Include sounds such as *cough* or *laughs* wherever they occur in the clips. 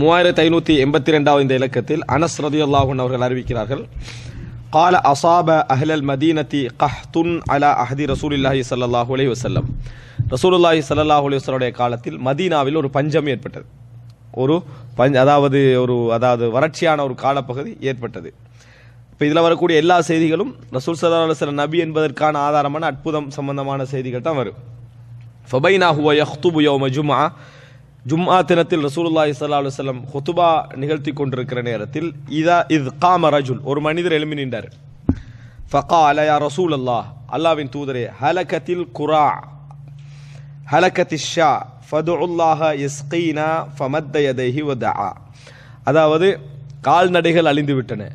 மூவாயிரத்தி ஐநூற்றி எண்பத்தி ரெண்டாவது இந்த இலக்கத்தில் அனஸ் ரதி அவர்கள் அறிவிக்கிறார்கள் கால அசாப அஹ்லல் மதீனத்தி கஹ்துன் அலா அஹதி இல்லாஹி சல்லாஹ் உலே வசல்லம் ரசூலுல்லாஹி சல்லாஹூ உலே வஸ்லோடைய காலத்தில் மதீனாவில் ஒரு பஞ்சம் ஏற்பட்டது ஒரு பஞ்ச் அதாவது ஒரு அதாவது வறட்சியான ஒரு காலப்பகுதி ஏற்பட்டது இப்போ இதில் வரக்கூடிய எல்லா செய்திகளும் ரசூல் சல்லா சில நபி என்பதற்கான ஆதாரமான அற்புதம் சம்பந்தமான செய்திகள் தான் வரும் ஃபபைனா ஹுவ யஹ்துபு யோ மஜுமா ஜும்மா தினத்தில் ரசூலுல்லாஹி சல்லா அலுவலம் ஹொத்துபா நிகழ்த்தி கொண்டிருக்கிற நேரத்தில் இதா இது காம ரஜுல் ஒரு மனிதர் எழுமி நின்றார் ஃபகா அலையா ரசூல் அல்லாஹ் அல்லாவின் தூதரே ஹலகத்தில் குரா ஹலகத்தி ஷா உல்லாஹ இஸ்கீனா ஃபமத்தயதேஹி வதா அதாவது கால்நடைகள் அழிந்து விட்டன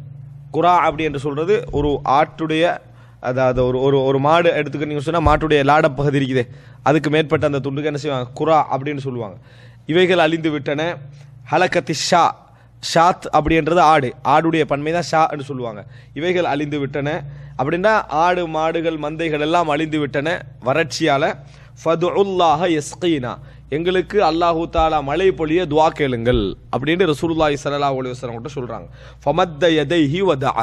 குரா அப்படி என்று சொல்கிறது ஒரு ஆட்டுடைய அதாவது ஒரு ஒரு ஒரு மாடு எடுத்துக்கிட்டீங்கன்னு சொன்னால் மாட்டுடைய லாட பகுதி இருக்குது அதுக்கு மேற்பட்ட அந்த துண்டுக்கு என்ன செய்வாங்க குரா அப்படின்னு சொல்லுவாங்க இவைகள் அழிந்து விட்டன ஹலக்கத்தி ஷா ஷாத் அப்படின்றது ஆடு ஆடுடைய பன்மை தான் ஷா என்று சொல்லுவாங்க இவைகள் அழிந்து விட்டன அப்படின்னா ஆடு மாடுகள் மந்தைகள் எல்லாம் அழிந்து விட்டன வறட்சியால் ஃபதுல்லாஹ எஸ்கீனா எங்களுக்கு அல்லாஹூ தாலா மழை பொழிய துவா கேளுங்கள் அப்படின்னு ரசூல்லாய் சலல்லா அலி வஸ்லாம் கிட்ட சொல்கிறாங்க ஃபமத்த எதைஹி வதா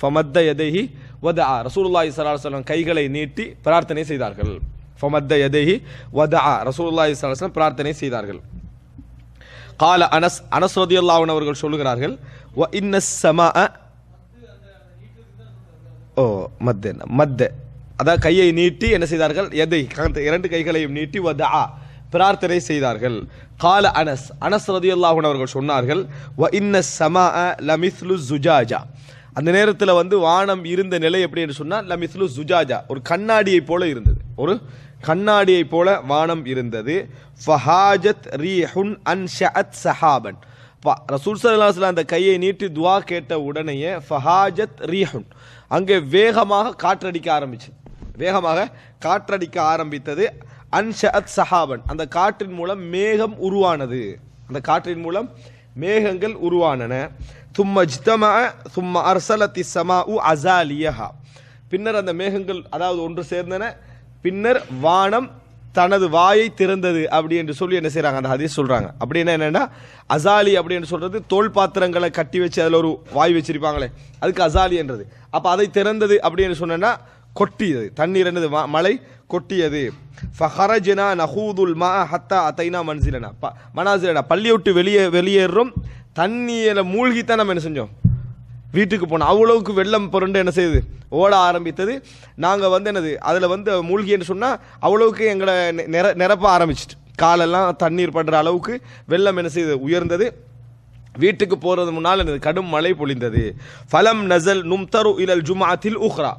ஃபமத்த எதைஹி வதா ரசூல்லாய் சலா சொல்லம் கைகளை நீட்டி பிரார்த்தனை செய்தார்கள் ஃபமத்த எதைஹி வதா ரசூல்லாய் சலாஹ் பிரார்த்தனை செய்தார்கள் கால அனஸ் அனஸ் ரதியுல்லாவன் அவர்கள் சொல்லுகிறார்கள் வ இன்ன சமா ஓ மத் மத் அதான் கையை நீட்டி என்ன செய்தார்கள் எதை இரண்டு கைகளையும் நீட்டி வத பிரார்த்தனை செய்தார்கள் கால அனஸ் அனஸ் ரதியுல்லாஹன் அவர்கள் சொன்னார்கள் வ இன்ன சமா லமிஸ்லு ஜுஜாஜா அந்த நேரத்தில் வந்து வானம் இருந்த நிலை எப்படி என்று சொன்னால் லமிஸ்லு ஜுஜாஜா ஒரு கண்ணாடியை போல இருந்தது ஒரு கண்ணாடியைப் போல வானம் இருந்தது ஃபஹாஜத் ரீஹுன் அன்ஷஅத் சஹாபன் ரசூல் சல்லாஸ்ல அந்த கையை நீட்டி துவா கேட்ட உடனேயே ஃபஹாஜத் ரீஹுன் அங்கே வேகமாக காற்றடிக்க ஆரம்பிச்சு வேகமாக காற்றடிக்க ஆரம்பித்தது அன்ஷஅத் சஹாபன் அந்த காற்றின் மூலம் மேகம் உருவானது அந்த காற்றின் மூலம் மேகங்கள் உருவானன தும்ம ஜித்தம தும்ம அர்சலத்தி சமா உ அசாலியஹா பின்னர் அந்த மேகங்கள் அதாவது ஒன்று சேர்ந்தன பின்னர் வானம் தனது வாயை திறந்தது அப்படி என்று சொல்லி என்ன செய்கிறாங்க அந்த ஹதீஸ் சொல்கிறாங்க அப்படின்னா என்னென்னா அசாலி அப்படின்னு சொல்கிறது தோல் பாத்திரங்களை கட்டி வச்சு அதில் ஒரு வாய் வச்சிருப்பாங்களே அதுக்கு அசாலி என்றது அப்போ அதை திறந்தது அப்படின்னு சொன்னேன்னா கொட்டியது தண்ணீர் என்னது மலை கொட்டியது ஃபஹரஜினா நஹூதுல் மா ஹத்தா அத்தைனா மன்சிலனா ப மனாசிலனா பள்ளியை விட்டு வெளியே வெளியேறும் தண்ணீரை மூழ்கித்தான் நம்ம என்ன செஞ்சோம் வீட்டுக்கு போனோம் அவ்வளவுக்கு வெள்ளம் புரண்டு என்ன செய்யுது ஓட ஆரம்பித்தது நாங்கள் வந்து என்னது அதில் வந்து மூழ்கின்னு சொன்னால் அவ்வளவுக்கு எங்களை நிர நிரப்ப ஆரம்பிச்சிட்டு காலெல்லாம் தண்ணீர் படுற அளவுக்கு வெள்ளம் என்ன செய்யுது உயர்ந்தது வீட்டுக்கு போகிறது முன்னால் கடும் மழை பொழிந்தது ஃபலம் நசல் நும்தரு இலல் தில் உஹ்ரா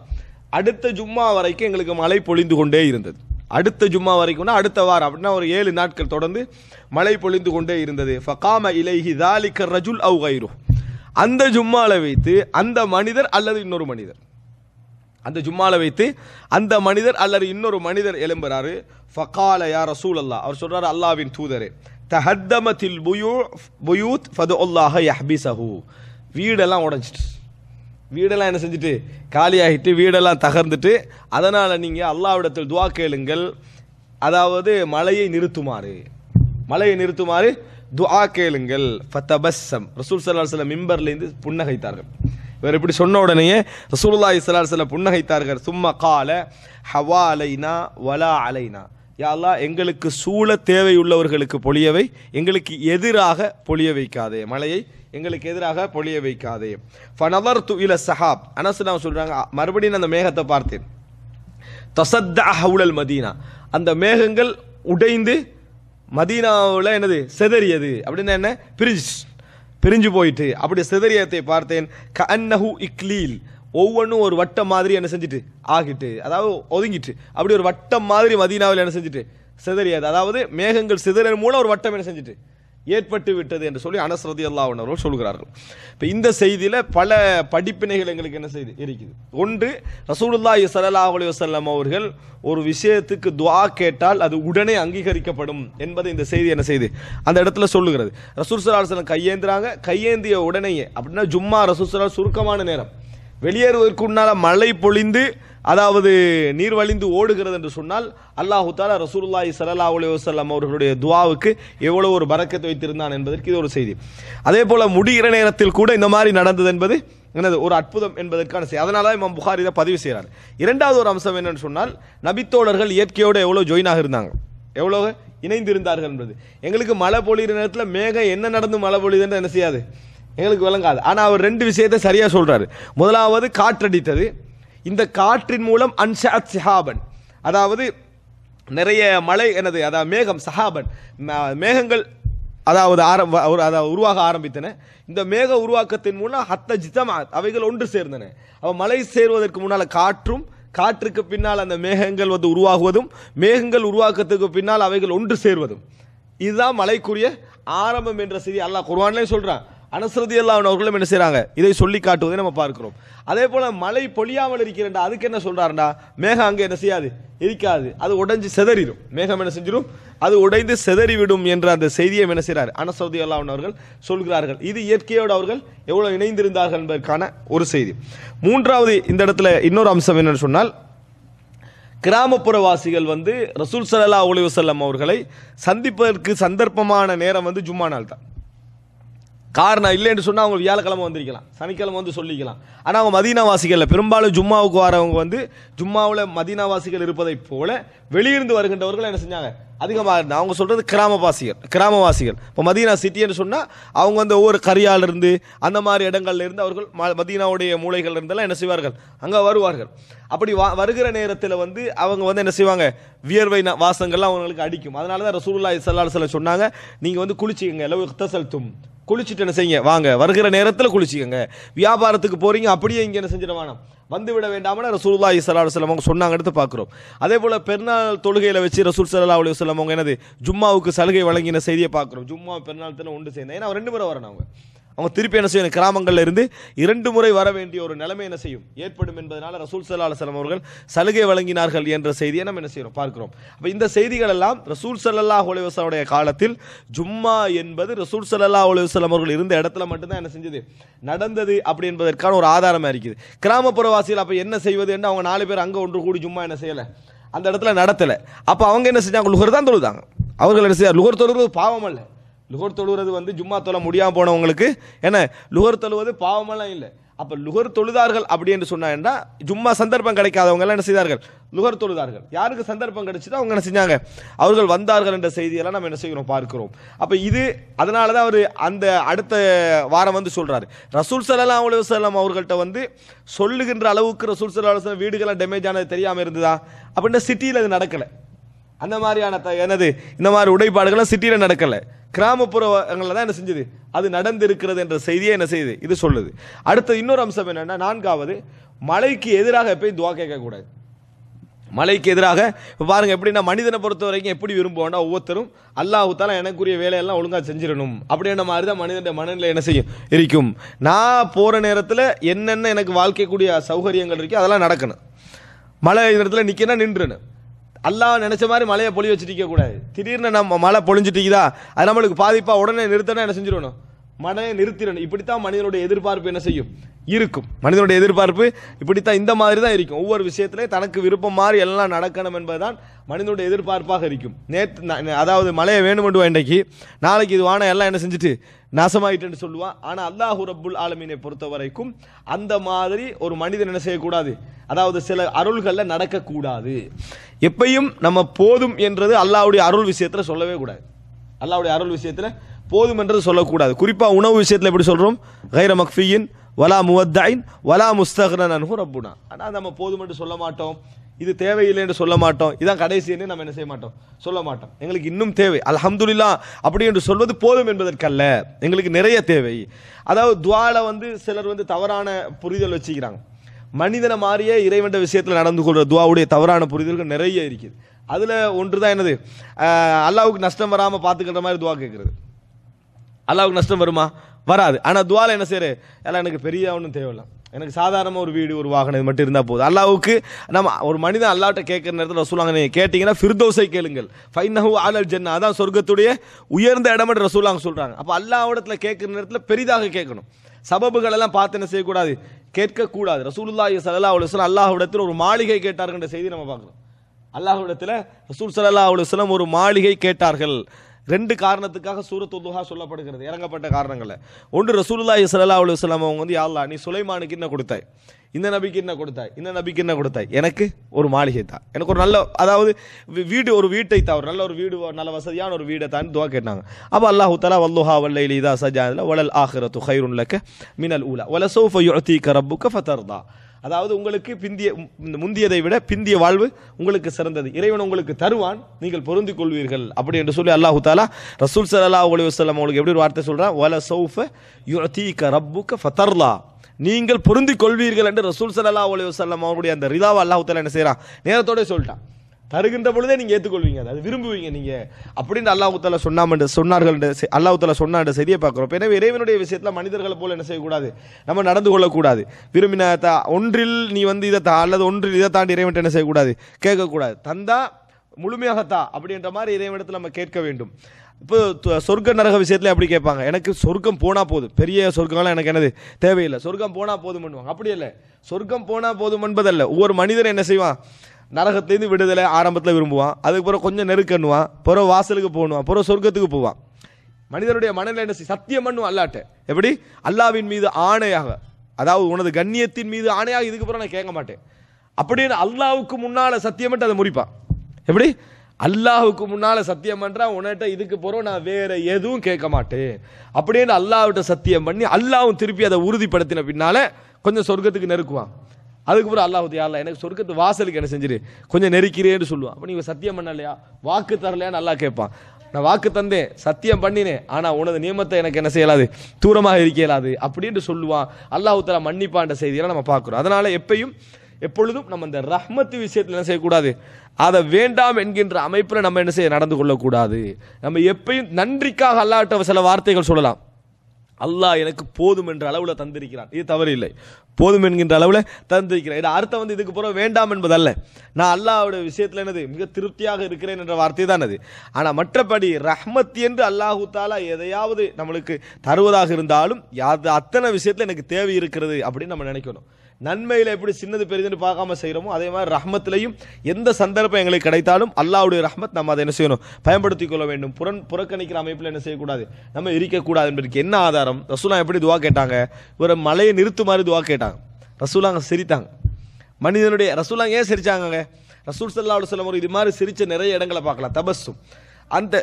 அடுத்த ஜும்மா வரைக்கும் எங்களுக்கு மழை பொழிந்து கொண்டே இருந்தது அடுத்த ஜும்மா வரைக்கும்னா அடுத்த வாரம் அப்படின்னா ஒரு ஏழு நாட்கள் தொடர்ந்து மழை பொழிந்து கொண்டே இருந்தது ஃபகாம இலைஹி தாலிக்க ரஜுல் அவு அந்த ஜும்மாவில் வைத்து அந்த மனிதர் அல்லது இன்னொரு மனிதர் அந்த ஜும்மால வைத்து அந்த மனிதர் அல்லது இன்னொரு மனிதர் எழும்புறாரு ஃபகால யார் ரசூல் அல்லா அவர் சொல்கிறார் அல்லாவின் தூதரே தஹத்தமத்தில் புயூ புயூத் ஃபது உல்லாஹ யஹ்பிசஹு வீடெல்லாம் உடஞ்சிட்டு வீடெல்லாம் என்ன செஞ்சுட்டு காலியாகிட்டு வீடெல்லாம் தகர்ந்துட்டு அதனால் நீங்கள் அல்லாவிடத்தில் துவா கேளுங்கள் அதாவது மழையை நிறுத்துமாறு மழையை நிறுத்துமாறு துஆ கேளுங்கள் ஃபத்தபஸ்ஸம் ரசூல் சல்லா சில மிம்பர்லேருந்து புன்னகைத்தார்கள் இவர் இப்படி சொன்ன உடனேயே ரசூலுல்லாஹி சல்லா சில புன்னகைத்தார்கள் சும்மா கால ஹவா அலைனா வலா அலைனா யாழ்லா எங்களுக்கு சூழ தேவையுள்ளவர்களுக்கு பொழியவை எங்களுக்கு எதிராக பொழிய வைக்காதே மழையை எங்களுக்கு எதிராக பொழிய வைக்காதே ஃபனவர் து இல சஹாப் அனசுலாம் சொல்கிறாங்க மறுபடியும் அந்த மேகத்தை பார்த்தேன் தசத்த அஹவுலல் மதீனா அந்த மேகங்கள் உடைந்து மதீனாவில் என்னது செதறியது அப்படின்னா என்ன பிரிஞ்சு பிரிஞ்சு போயிட்டு அப்படி செதறியத்தை பார்த்தேன் க அன்னஹு இக்லீல் ஒவ்வொன்றும் ஒரு வட்டம் மாதிரி என்ன செஞ்சுட்டு ஆகிட்டு அதாவது ஒதுங்கிட்டு அப்படி ஒரு வட்டம் மாதிரி மதீனாவில் என்ன செஞ்சுட்டு சிதறியது அதாவது மேகங்கள் சிதறன் மூலம் ஒரு வட்டம் என்ன செஞ்சுட்டு ஏற்பட்டு விட்டது என்று சொல்லி அனஸ்ரதி அல்லா அவர்கள் சொல்கிறார்கள் இப்போ இந்த செய்தியில் பல படிப்பினைகள் எங்களுக்கு என்ன செய்து இருக்குது ஒன்று ரசூலுல்லா சல்லா அலி வசல்லம் அவர்கள் ஒரு விஷயத்துக்கு துவா கேட்டால் அது உடனே அங்கீகரிக்கப்படும் என்பதை இந்த செய்தி என்ன செய்து அந்த இடத்துல சொல்லுகிறது ரசூல் சலாஹ் கையேந்துறாங்க கையேந்திய உடனேயே அப்படின்னா ஜும்மா ரசூல் சுருக்கமான நேரம் வெளியேறுவதற்கு முன்னால் மழை பொழிந்து அதாவது நீர் வழிந்து ஓடுகிறது என்று சொன்னால் அல்லாஹு தாலா ரசூல்லாஹி சல்லா அலி வசல்லாம் அவர்களுடைய துவாவுக்கு எவ்வளோ ஒரு பறக்கத்தை வைத்திருந்தான் என்பதற்கு இது ஒரு செய்தி அதே போல் முடிகிற நேரத்தில் கூட இந்த மாதிரி நடந்தது என்பது என்னது ஒரு அற்புதம் என்பதற்கான செய்தி அதனால தான் இம்மா புகார் இதை பதிவு செய்கிறார் இரண்டாவது ஒரு அம்சம் என்னன்னு சொன்னால் நபித்தோழர்கள் இயற்கையோடு எவ்வளோ ஜொயினாக இருந்தாங்க எவ்வளோ இணைந்திருந்தார்கள் என்பது எங்களுக்கு மழை பொழிகிற நேரத்தில் மேகம் என்ன நடந்து மழை பொழிதுன்னு என்ன செய்யாது எங்களுக்கு விளங்காது ஆனால் அவர் ரெண்டு விஷயத்தை சரியாக சொல்கிறாரு முதலாவது காற்றடித்தது இந்த காற்றின் மூலம் அன்சாத் சிஹாபன் அதாவது நிறைய மழை எனது அதாவது மேகம் சஹாபன் மேகங்கள் அதாவது ஆரம்ப அதாவது உருவாக ஆரம்பித்தன இந்த மேக உருவாக்கத்தின் மூலம் ஹத்த ஜிதமா அவைகள் ஒன்று சேர்ந்தன அவள் மலை சேருவதற்கு முன்னால் காற்றும் காற்றுக்கு பின்னால் அந்த மேகங்கள் வந்து உருவாகுவதும் மேகங்கள் உருவாக்கத்துக்கு பின்னால் அவைகள் ஒன்று சேர்வதும் இதுதான் மலைக்குரிய ஆரம்பம் என்ற செய்தி அல்லாஹ் குர்வான்லேயும் சொல்கிறான் அனசரதி எல்லாம் அவர்களும் என்ன செய்கிறாங்க இதை சொல்லி காட்டுவதை நம்ம பார்க்கிறோம் அதே போல் மழை பொழியாமல் இருக்கிறண்டா அதுக்கு என்ன சொல்கிறாருண்டா மேகம் அங்கே என்ன செய்யாது இருக்காது அது உடைஞ்சு செதறிடும் மேகம் என்ன செஞ்சிடும் அது உடைந்து செதறிவிடும் என்ற அந்த செய்தியை என்ன செய்கிறார் அனசரதி எல்லாம் அவர்கள் சொல்கிறார்கள் இது இயற்கையோடு அவர்கள் எவ்வளோ இணைந்திருந்தார்கள் என்பதற்கான ஒரு செய்தி மூன்றாவது இந்த இடத்துல இன்னொரு அம்சம் என்னென்னு சொன்னால் கிராமப்புறவாசிகள் வந்து ரசூல் சல்லா ஒளிவசல்லம் அவர்களை சந்திப்பதற்கு சந்தர்ப்பமான நேரம் வந்து ஜும்மா நாள் தான் காரணம் இல்லைன்னு சொன்னால் அவங்க வியாழக்கிழமை வந்திருக்கலாம் சனிக்கிழமை வந்து சொல்லிக்கலாம் ஆனால் அவங்க மதீனாவாசிகளில் பெரும்பாலும் ஜும்மாவுக்கு வரவங்க வந்து ஜும்மாவில் மதீனவாசிகள் இருப்பதைப் போல வெளியிருந்து வருகின்றவர்கள் என்ன செஞ்சாங்க அதிகமாக இருந்தால் அவங்க சொல்கிறது கிராமவாசிகள் கிராமவாசிகள் இப்போ மதீனா சிட்டின்னு சொன்னால் அவங்க வந்து ஒவ்வொரு கரியாலிருந்து அந்த மாதிரி இடங்கள்லேருந்து அவர்கள் ம மதீனாவுடைய மூளைகள் இருந்தெல்லாம் என்ன செய்வார்கள் அங்கே வருவார்கள் அப்படி வா வருகிற நேரத்தில் வந்து அவங்க வந்து என்ன செய்வாங்க வியர்வை வாசங்கள்லாம் அவங்களுக்கு அடிக்கும் அதனால தான் ரசூல்லா இசல்லா சொல்ல சொன்னாங்க நீங்கள் வந்து குளிச்சிக்கங்க எல்லாம் செலுத்தும் குளிச்சுட்டு என்ன செய்யுங்க வாங்க வருகிற நேரத்தில் குளிச்சிக்கங்க வியாபாரத்துக்கு போகிறீங்க அப்படியே இங்கே என்ன செஞ்சிடவானா வந்து விட வேண்டாமல் ரசூல்லா இஸ்லா அலுவலம் அவங்க சொன்னாங்க எடுத்து பார்க்குறோம் அதே போல் பெருநாள் தொழுகையில் வச்சு ரசூல் சல்லா அலி வல்லம் அவங்க என்னது ஜும்மாவுக்கு சலுகை வழங்கின செய்தியை பார்க்குறோம் ஜும்மா பெருநாள் தினம் ஒன்று சேர்ந்தேன் ஏன்னா ரெண்டு பேரும் வரணும் அவங்க அவங்க திருப்பி என்ன செய்யும் கிராமங்களில் இருந்து இரண்டு முறை வர வேண்டிய ஒரு நிலைமை என்ன செய்யும் ஏற்படும் என்பதனால ரசூல் சல்லா அலுவலம் அவர்கள் சலுகை வழங்கினார்கள் என்ற செய்தியை நம்ம என்ன செய்கிறோம் பார்க்கிறோம் அப்போ இந்த செய்திகள் எல்லாம் ரசூல் சல்லா உலகவசனுடைய காலத்தில் ஜும்மா என்பது ரசூல் சல்லா உலகவசலம் அவர்கள் இருந்த இடத்துல மட்டும்தான் என்ன செஞ்சது நடந்தது அப்படி என்பதற்கான ஒரு ஆதாரமாக இருக்குது கிராமப்புறவாசிகள் அப்போ என்ன செய்வது என்று அவங்க நாலு பேர் அங்கே ஒன்று கூடி ஜும்மா என்ன செய்யலை அந்த இடத்துல நடத்தலை அப்போ அவங்க என்ன செஞ்சாங்க லுகர் தான் தொழுதாங்க அவர்கள் என்ன செய்ய லுகர் தொழுது பாவம் இல்லை லுகர் தொழுவது வந்து ஜும்மா தொழ முடியாமல் போனவங்களுக்கு என்ன லுகர் தொழுவது பாவமெல்லாம் இல்லை அப்போ லுகர் தொழுதார்கள் அப்படி என்று சொன்னாங்கன்னா ஜும்மா சந்தர்ப்பம் கிடைக்காதவங்க எல்லாம் என்ன செய்தார்கள் லுகர் தொழுதார்கள் யாருக்கு சந்தர்ப்பம் கிடைச்சிதோ அவங்க என்ன செஞ்சாங்க அவர்கள் வந்தார்கள் என்ற செய்தியெல்லாம் நம்ம என்ன செய்கிறோம் பார்க்கிறோம் அப்போ இது அதனால தான் அவர் அந்த அடுத்த வாரம் வந்து சொல்கிறாரு ரசூல் சல்லா அலி வல்லம் அவர்கள்ட்ட வந்து சொல்லுகின்ற அளவுக்கு ரசூல் சல்லா அலுவலம் வீடுகள்லாம் டேமேஜ் ஆனது தெரியாமல் இருந்ததா அப்படின்னா சிட்டியில் அது நடக்கலை அந்த மாதிரியான த எனது இந்த மாதிரி உடைப்பாடுகள்லாம் சிட்டியில் நடக்கலை கிராமப்புறங்களில் தான் என்ன செஞ்சுது அது நடந்திருக்கிறது என்ற செய்தியை என்ன செய்யுது இது சொல்லுது அடுத்த இன்னொரு அம்சம் என்னென்னா நான்காவது மலைக்கு எதிராக எப்பயும் துவா கேட்கக்கூடாது மலைக்கு எதிராக இப்போ பாருங்கள் எப்படின்னா மனிதனை பொறுத்த வரைக்கும் எப்படி விரும்புவோம்னா ஒவ்வொருத்தரும் அல்லாஹூத்தால எனக்குரிய வேலையெல்லாம் ஒழுங்காக செஞ்சிடணும் அப்படின்ற மாதிரி தான் மனிதன் மனநிலை என்ன செய்யும் இருக்கும் நான் போகிற நேரத்தில் என்னென்ன எனக்கு வாழ்க்கைக்கூடிய சௌகரியங்கள் இருக்கோ அதெல்லாம் நடக்கணும் மழை இடத்துல நிற்கனா நின்றுணும் அல்லா நினைச்ச மாதிரி மழையை பொழி வச்சுட்டு கூடாது திடீர்னு நம்ம மழை பொழிஞ்சிட்டீங்கதா அது நம்மளுக்கு பாதிப்பா உடனே நிறுத்தணும் என்ன செஞ்சிடணும் மனதை நிறுத்திடணும் இப்படித்தான் மனிதனுடைய எதிர்பார்ப்பு என்ன செய்யும் இருக்கும் மனிதனுடைய எதிர்பார்ப்பு இப்படித்தான் இந்த மாதிரி தான் இருக்கும் ஒவ்வொரு விஷயத்திலே தனக்கு விருப்பம் மாதிரி எல்லாம் நடக்கணும் என்பதுதான் மனிதனுடைய எதிர்பார்ப்பாக இருக்கும் நேற்று அதாவது மழையை வேணுமெண்டுவா இன்றைக்கு நாளைக்கு இது வானம் எல்லாம் என்ன செஞ்சுட்டு நாசமாயிட்டேன்னு சொல்லுவான் ஆனால் அல்லாஹு ரப்புல் ஆலமீனை பொறுத்த வரைக்கும் அந்த மாதிரி ஒரு மனிதன் என்ன செய்யக்கூடாது அதாவது சில அருள்களில் நடக்கக்கூடாது எப்பையும் நம்ம போதும் என்றது அல்லாவுடைய அருள் விஷயத்தில் சொல்லவே கூடாது அல்லாவுடைய அருள் விஷயத்தில் போதும் என்று சொல்லக்கூடாது குறிப்பாக உணவு விஷயத்தில் எப்படி சொல்கிறோம் கைர மக்ஃபியின் வலா முவத்தாயின் வலா முஸ்தகனன் அனுகு ரப்புனா ஆனால் நம்ம போதும் என்று சொல்ல மாட்டோம் இது தேவையில்லை என்று சொல்ல மாட்டோம் இதான் கடைசின்னு நம்ம என்ன செய்ய மாட்டோம் சொல்ல மாட்டோம் எங்களுக்கு இன்னும் தேவை அலஹம்துல்லா அப்படி என்று சொல்வது போதும் என்பதற்கல்ல எங்களுக்கு நிறைய தேவை அதாவது துவால வந்து சிலர் வந்து தவறான புரிதல் வச்சுக்கிறாங்க மனிதனை மாறியே இறைவன்ற விஷயத்தில் நடந்து கொள்கிற துவாவுடைய தவறான புரிதல்கள் நிறைய இருக்குது அதில் ஒன்று தான் என்னது அல்லாவுக்கு நஷ்டம் வராமல் பார்த்துக்கிற மாதிரி துவா கேட்குறது அல்லாவுக்கு நஷ்டம் வருமா வராது ஆனால் துவால என்ன செய்யற எல்லாம் எனக்கு பெரிய ஒன்றும் தேவையில்லை எனக்கு சாதாரணமாக ஒரு வீடு ஒரு வாகனம் இது மட்டும் இருந்தால் போதும் அல்லாவுக்கு நம்ம ஒரு மனிதன் அல்லாட்ட கேட்குற நேரத்தில் ரசூலாங்க நீங்கள் கேட்டிங்கன்னா ஃபிர்தோசை கேளுங்கள் ஃபைனஹூ ஆலல் ஜென்னா அதான் சொர்க்கத்துடைய உயர்ந்த இடமட்டு ரசூலாங்க சொல்கிறாங்க அப்போ அல்லாவிடத்தில் கேட்குற நேரத்தில் பெரிதாக கேட்கணும் சபபுகளெல்லாம் பார்த்து என்ன செய்யக்கூடாது கேட்கக்கூடாது ரசூலுல்லா சல்லா அலுவலம் அல்லாஹ்விடத்தில் ஒரு மாளிகை கேட்டார்கள் செய்தி நம்ம பார்க்கணும் அல்லாஹ்விடத்தில் ரசூல் சல்லா அலுவலம் ஒரு மாளிகை கேட்டார்கள் ரெண்டு காரணத்துக்காக சூரத்து துஹா சொல்லப்படுகிறது இறங்கப்பட்ட காரணங்களை ஒன்று ரசூலுல்லா இஸ்லா அலி வஸ்லாம் அவங்க வந்து யாழ்லா நீ சுலைமானுக்கு என்ன கொடுத்தாய் இந்த நபிக்கு என்ன கொடுத்தாய் இந்த நபிக்கு என்ன கொடுத்தாய் எனக்கு ஒரு மாளிகை தான் எனக்கு ஒரு நல்ல அதாவது வீடு ஒரு வீட்டை தான் ஒரு நல்ல ஒரு வீடு நல்ல வசதியான ஒரு வீடை தான் துவா கேட்டாங்க அப்போ அல்லாஹு தலா வல்லுஹா வல்லையில் இதா சஜாதில் வலல் ஆஹிரத்து ஹைருன் லக்க மினல் ஊலா வல தீ கரப்புக்கு ஃபத்தர் தான் அதாவது உங்களுக்கு பிந்திய முந்தியதை விட பிந்திய வாழ்வு உங்களுக்கு சிறந்தது இறைவன் உங்களுக்கு தருவான் நீங்கள் பொருந்திக் கொள்வீர்கள் அப்படி என்று சொல்லி அல்லாஹு தாலா ரசூல் சல்லா உலக வஸ்லாம் அவங்களுக்கு எப்படி ஒரு வார்த்தை சொல்கிறான் வல சௌஃப யுத்தீக்க ரப்புக்க ஃபதர்லா நீங்கள் பொருந்திக் கொள்வீர்கள் என்று ரசூல் சல்லா உலக வஸ்லாம் அவங்களுடைய அந்த ரிதாவை அல்லாஹு தாலா என்ன செய்கிறான் நேரத்தோட சொல்லிட்டான் தருகின்ற பொழுதே நீங்கள் ஏற்றுக்கொள்வீங்க அது விரும்புவீங்க நீங்கள் அப்படின்னு அல்லாஹுத்தால சொன்னாமண்டு சொன்னார்கள் அல்லாஹுத்தால சொன்னாண்ட செய்தியை பார்க்குறோம் எனவே இறைவனுடைய விஷயத்தில் மனிதர்களை போல் என்ன செய்யக்கூடாது நம்ம நடந்து கொள்ளக்கூடாது விரும்பின த ஒன்றில் நீ வந்து இதை தா அல்லது ஒன்றில் இதை தாண்டி இறைவன்ட்டு என்ன செய்யக்கூடாது கேட்கக்கூடாது தந்தா முழுமையாக தா அப்படின்ற மாதிரி இறைவனிடத்தில் நம்ம கேட்க வேண்டும் இப்போ சொர்க்க நரக விஷயத்துல எப்படி கேட்பாங்க எனக்கு சொர்க்கம் போனால் போதும் பெரிய சொர்க்கம்லாம் எனக்கு என்னது தேவையில்லை சொர்க்கம் போனால் போதும் பண்ணுவாங்க அப்படி இல்லை சொர்க்கம் போனால் போதும் என்பதல்ல ஒவ்வொரு மனிதன் என்ன செய்வான் நரகத்துலேருந்து விடுதலை ஆரம்பத்தில் விரும்புவான் அதுக்கப்புறம் கொஞ்சம் நெருக்கண்ணுவான் பிறகு வாசலுக்கு போகணுவான் பிறகு சொர்க்கத்துக்கு போவான் மனிதனுடைய மனநிலை என்ன சத்தியம் பண்ணுவோம் அல்லாட்ட எப்படி அல்லாவின் மீது ஆணையாக அதாவது உனது கண்ணியத்தின் மீது ஆணையாக இதுக்கப்புறம் நான் கேட்க மாட்டேன் அப்படின்னு அல்லாவுக்கு முன்னால் சத்தியம்ட்டு அதை முடிப்பான் எப்படி அல்லாஹுக்கு முன்னால் சத்தியம் பண்ணுறான் உன்கிட்ட இதுக்கு போகிறோம் நான் வேறு எதுவும் கேட்க மாட்டேன் அப்படின்னு அல்லாவிட்ட சத்தியம் பண்ணி அல்லாவும் திருப்பி அதை உறுதிப்படுத்தின பின்னால் கொஞ்சம் சொர்க்கத்துக்கு நெருக்குவான் அதுக்கப்புறம் அல்லாஹு யாரில் எனக்கு சொர்க்கத்து வாசலுக்கு என்ன செஞ்சிரு கொஞ்சம் நெருக்கிறேன்னு சொல்லுவான் அப்போ நீங்கள் சத்தியம் பண்ணலையா வாக்கு தரலையான்னு நல்லா கேட்பான் நான் வாக்கு தந்தேன் சத்தியம் பண்ணினேன் ஆனால் உனது நியமத்தை எனக்கு என்ன செய்யலாது தூரமாக இருக்க இயலாது அப்படின்ட்டு சொல்லுவான் அல்லாஹு தலா மன்னிப்பான்ற செய்தியெல்லாம் நம்ம பார்க்குறோம் அதனால் எப்பயும் எப்பொழுதும் நம்ம இந்த ரஹ்மத்து விஷயத்தில் என்ன செய்யக்கூடாது அதை வேண்டாம் என்கின்ற அமைப்பில் நம்ம என்ன செய்ய நடந்து கொள்ளக்கூடாது நம்ம எப்பயும் நன்றிக்காக அல்லாட்ட சில வார்த்தைகள் சொல்லலாம் அல்லாஹ் எனக்கு போதும் என்ற அளவில் தந்திருக்கிறான் இது தவறு இல்லை போதும் என்கின்ற அளவில் தந்திருக்கிறான் இது அர்த்தம் வந்து இதுக்கு பிறகு வேண்டாம் என்பதல்ல நான் அல்லாஹோட விஷயத்தில் என்னது மிக திருப்தியாக இருக்கிறேன் என்ற வார்த்தை தான் அது ஆனால் மற்றபடி ரஹ்மத் என்று அல்லாஹு தாலா எதையாவது நம்மளுக்கு தருவதாக இருந்தாலும் யாது அத்தனை விஷயத்தில் எனக்கு தேவை இருக்கிறது அப்படின்னு நம்ம நினைக்கணும் நன்மையில் எப்படி சின்னது பெரியதுன்னு பார்க்காம செய்கிறோமோ அதே மாதிரி ரஹ்மத்துலையும் எந்த சந்தர்ப்பம் எங்களுக்கு கிடைத்தாலும் அல்லாவுடைய ரஹமத் நம்ம அதை என்ன செய்யணும் பயன்படுத்திக் கொள்ள வேண்டும் புறன் புறக்கணிக்கிற அமைப்பில் என்ன செய்யக்கூடாது நம்ம இருக்கக்கூடாது என்பதற்கு என்ன ஆதாரம் ரசூலா எப்படி துவா கேட்டாங்க ஒரு மலையை நிறுத்து மாதிரி துவா கேட்டாங்க ரசூலாங்க சிரித்தாங்க மனிதனுடைய ரசூலாங்க ஏன் சிரித்தாங்க ரசூல் சல்லா ஒரு இது மாதிரி சிரித்த நிறைய இடங்களை பார்க்கலாம் தபஸும் அந்த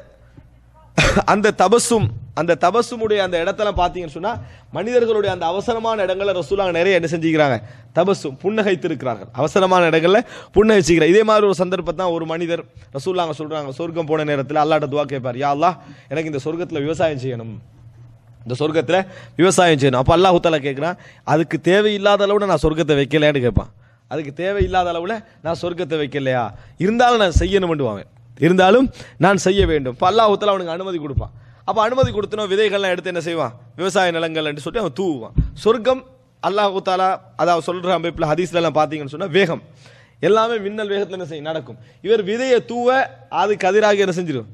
*laughs* அந்த தபசும் அந்த தபசுமுடைய அந்த இடத்துல பார்த்தீங்கன்னு சொன்னால் மனிதர்களுடைய அந்த அவசரமான இடங்களில் ரசூலாங்க நிறைய என்ன செஞ்சுக்கிறாங்க தபசும் புன்னகைத்திருக்கிறார்கள் அவசரமான இடங்களில் புன்னகைச்சிக்கிறார் இதே மாதிரி ஒரு சந்தர்ப்பத்தான் தான் ஒரு மனிதர் ரசூலாங்க சொல்கிறாங்க சொர்க்கம் போன நேரத்தில் அல்லாட்ட துவா கேட்பார் யா அல்லா எனக்கு இந்த சொர்க்கத்தில் விவசாயம் செய்யணும் இந்த சொர்க்கத்தில் விவசாயம் செய்யணும் அப்போ அல்லாஹூத்தால கேட்குறான் அதுக்கு தேவையில்லாத அளவு நான் சொர்க்கத்தை வைக்கலையான்னு கேட்பான் அதுக்கு தேவையில்லாத அளவில் நான் சொர்க்கத்தை வைக்கலையா இருந்தாலும் நான் செய்யணும்னு அவன் இருந்தாலும் நான் செய்ய வேண்டும் இப்போ அவனுக்கு அனுமதி கொடுப்பான் அப்போ அனுமதி கொடுத்தனோ விதைகள்லாம் எடுத்து என்ன செய்வான் விவசாய நிலங்கள் சொல்லிட்டு அவன் தூவான் சொர்க்கம் அல்லாஹு அதை அதாவது சொல்கிற அமைப்பில் ஹதீஸ்லாம் பார்த்தீங்கன்னு சொன்னால் வேகம் எல்லாமே மின்னல் வேகத்தில் என்ன செய்யும் நடக்கும் இவர் விதையை தூவ அது கதிராக என்ன செஞ்சிடும்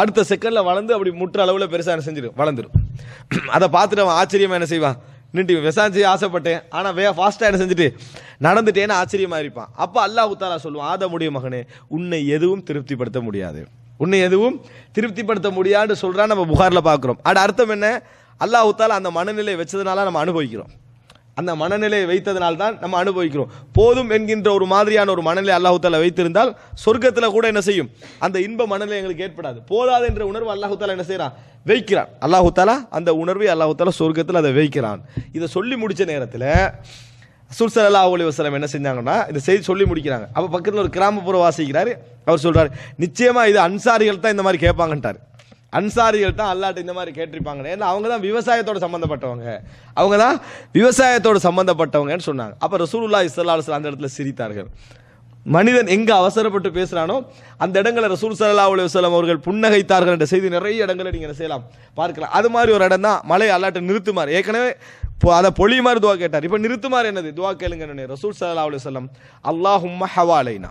அடுத்த செகண்டில் வளர்ந்து அப்படி முற்ற அளவில் பெருசாக என்ன செஞ்சிடும் வளர்ந்துடும் *clears throat* அதை பார்த்துட்டு அவன் ஆச்சரியமாக என்ன செய்வான் நின்று விசாரிச்சு ஆசைப்பட்டேன் ஆனால் வே ஃபாஸ்ட்டாக என்ன செஞ்சுட்டு நடந்துட்டேன்னு ஆச்சரியமாக இருப்பான் அப்போ அல்லாஹ் உத்தாலா சொல்லுவான் முடியும் மகனே உன்னை எதுவும் திருப்திப்படுத்த முடியாது உன்னை எதுவும் திருப்திப்படுத்த முடியாதுன்னு சொல்கிறான் நம்ம புகாரில் பார்க்குறோம் அட அர்த்தம் என்ன அல்லாஹ் உத்தாலா அந்த மனநிலையை வச்சதுனால நம்ம அனுபவிக்கிறோம் அந்த மனநிலையை வைத்ததனால் தான் நம்ம அனுபவிக்கிறோம் போதும் என்கின்ற ஒரு மாதிரியான ஒரு மனநிலை அல்லாஹுத்தால வைத்திருந்தால் சொர்க்கத்தில் கூட என்ன செய்யும் அந்த இன்ப மனநிலை எங்களுக்கு ஏற்படாது போதாது என்ற உணர்வு அல்லாஹுத்தாலா என்ன செய்கிறான் வைக்கிறான் அல்லாஹுத்தாலா அந்த உணர்வை அல்லாஹுத்தாலா சொர்க்கத்தில் அதை வைக்கிறான் இதை சொல்லி முடித்த நேரத்தில் ரசூல் அல்லா அலி வசலம் என்ன செஞ்சாங்கன்னா இந்த செய்தி சொல்லி முடிக்கிறாங்க அப்போ பக்கத்தில் ஒரு கிராமப்புற வாசிக்கிறார் அவர் சொல்கிறார் நிச்சயமாக இது அன்சாரிகள் தான் இந்த மாதிரி கேட்பாங்கன்ட்டார் அன்சாரிகள் தான் அல்லாட்டு இந்த மாதிரி கேட்டிருப்பாங்க ஏன்னா அவங்க தான் விவசாயத்தோட சம்மந்தப்பட்டவங்க அவங்க தான் விவசாயத்தோட சம்மந்தப்பட்டவங்கன்னு சொன்னாங்க அப்போ ரசூலுல்லா இஸ்லாஸ் அந்த இடத்துல சிரித்தார்கள் மனிதன் எங்கே அவசரப்பட்டு பேசுகிறானோ அந்த இடங்களில் ரசூல் சல்லா அலி அவர்கள் புன்னகைத்தார்கள் என்ற செய்தி நிறைய இடங்களை நீங்கள் செய்யலாம் பார்க்கலாம் அது மாதிரி ஒரு இடம் தான் மலை அல்லாட்டை நிறுத்துமாறு ஏற்கனவே இப்போ அதை மாதிரி துவா கேட்டார் இப்போ நிறுத்துமாறு என்னது துவா கேளுங்க ரசூல் சல்லா அலி வல்லம் அல்லாஹும் ஹவாலைனா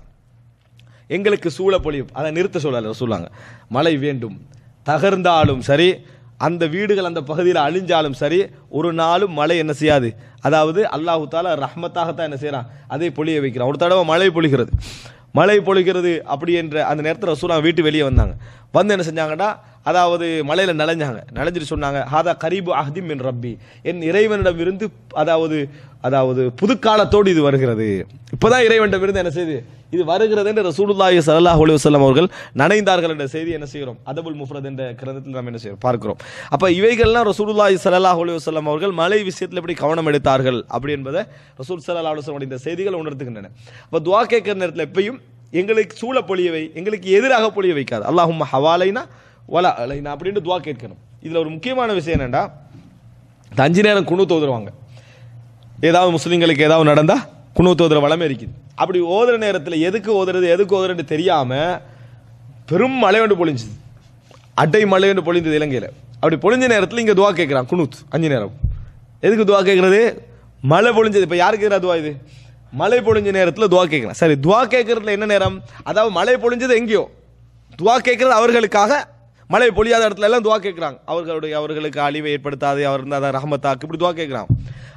எங்களுக்கு சூழ பொழியும் அதை நிறுத்த சொல்லலை சொல்லுவாங்க மழை வேண்டும் தகர்ந்தாலும் சரி அந்த வீடுகள் அந்த பகுதியில் அழிஞ்சாலும் சரி ஒரு நாளும் மழை என்ன செய்யாது அதாவது அல்லாஹு தாலா தான் என்ன செய்கிறான் அதை பொழிய வைக்கிறான் ஒரு தடவை மழை பொழிகிறது மழை பொழிகிறது அப்படி என்ற அந்த நேரத்தில் ரசூலா வீட்டு வெளியே வந்தாங்க வந்து என்ன செஞ்சாங்கன்னா அதாவது மலையில் நனைஞ்சாங்க நனைஞ்சிட்டு சொன்னாங்க ஹாதா கரீபு அஹ்திம் என் ரப்பி என் இறைவனிடம் இருந்து அதாவது அதாவது புதுக்காலத்தோடு இது வருகிறது இப்போதான் இறைவனிடம் இருந்து என்ன செய்யுது இது வருகிறது என்று ரசூலுல்லாஹி சல்லாஹ் அலுவலம் அவர்கள் நனைந்தார்கள் என்ற செய்தி என்ன செய்கிறோம் அதபுல் முஃப்ரத் என்ற கிரந்தத்தில் நாம் என்ன செய்யறோம் பார்க்கிறோம் அப்போ இவைகள்லாம் ரசூலுல்லாஹி சல்லாஹ் அலுவலம் அவர்கள் மலை விஷயத்தில் எப்படி கவனம் எடுத்தார்கள் அப்படி என்பதை ரசூல் சல்லாஹ் அலுவலம் இந்த செய்திகள் உணர்த்துகின்றன அப்போ துவா கேட்கிற நேரத்தில் எப்பயும் எங்களுக்கு சூழ பொழியவை எங்களுக்கு எதிராக பொழிய வைக்காது அல்லாஹும் ஹவாலைனா ஒலா அலைனா அப்படின்ட்டு துவா கேட்கணும் இதில் ஒரு முக்கியமான விஷயம் என்னென்னா அஞ்சு நேரம் குணு தோதுருவாங்க ஏதாவது முஸ்லீம்களுக்கு ஏதாவது நடந்தால் குணூத்து ஓதுற வளமே இருக்குது அப்படி ஓதுற நேரத்தில் எதுக்கு ஓதுறது எதுக்கு ஓதுறன்னு தெரியாமல் பெரும் மழை ஒன்று பொழிஞ்சுது அட்டை மழை ஒன்று பொழிஞ்சது இலங்கையில் அப்படி பொழிஞ்ச நேரத்தில் இங்கே துவா கேட்குறான் குணூத் அஞ்சு நேரம் எதுக்கு துவா கேட்குறது மழை பொழிஞ்சது இப்போ யாருக்கு எதிராக துவா இது மழை பொழிஞ்ச நேரத்தில் துவா கேட்குறான் சரி துவா கேட்குறதுல என்ன நேரம் அதாவது மழை பொழிஞ்சது எங்கேயோ துவா கேட்குறது அவர்களுக்காக மழை பொழியாத இடத்துல எல்லாம் துவா கேட்குறாங்க அவர்களுடைய அவர்களுக்கு அழிவை ஏற்படுத்தாது அவர் இருந்தால் ரஹமத்தாக்கு இப்படி துவா கேட்குறான்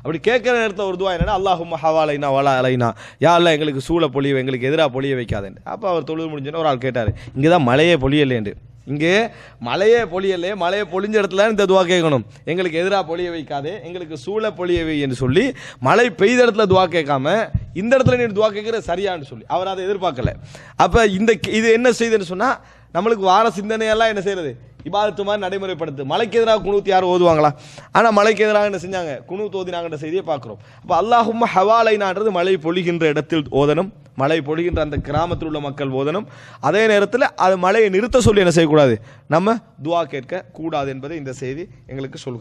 அப்படி கேட்குற நேரத்தில் ஒரு துவா என்னென்னா அல்லாஹும் ஹவாலைனா வலா அலைனா யாரில் எங்களுக்கு சூழ பொழிய எங்களுக்கு எதிராக பொழிய வைக்காதேன் அப்போ அவர் தொழில் முடிஞ்சுன்னு ஒரு ஆள் கேட்டார் இங்கே தான் மழையே பொழியலேண்டு இங்கே மழையே பொழியலே மலையை பொழிஞ்ச இடத்துல இந்த துவா கேட்கணும் எங்களுக்கு எதிராக பொழிய வைக்காதே எங்களுக்கு சூழ பொழியவை என்று சொல்லி மழை பெய்த இடத்துல துவா கேட்காம இந்த இடத்துல நீ துவா கேட்குற சரியான்னு சொல்லி அவர் அதை எதிர்பார்க்கல அப்போ இந்த இது என்ன செய்யுதுன்னு சொன்னால் நம்மளுக்கு வார சிந்தனையெல்லாம் என்ன செய்கிறது இபாதத்து மாதிரி நடைமுறைப்படுத்து மலைக்கு எதிராக குணூத் யாரும் ஓதுவாங்களா ஆனால் மலைக்கு எதிராக என்ன செஞ்சாங்க குணு ஓதினாங்கன்ற செய்தியை பார்க்குறோம் அப்போ அல்லாஹும் ஹவாலைனான்றது மழை பொழிகின்ற இடத்தில் ஓதனும் மழை பொழிகின்ற அந்த கிராமத்தில் உள்ள மக்கள் ஓதனும் அதே நேரத்தில் அது மழையை நிறுத்த சொல்லி என்ன செய்யக்கூடாது நம்ம துவா கேட்க கூடாது என்பதை இந்த செய்தி எங்களுக்கு சொல்கிறது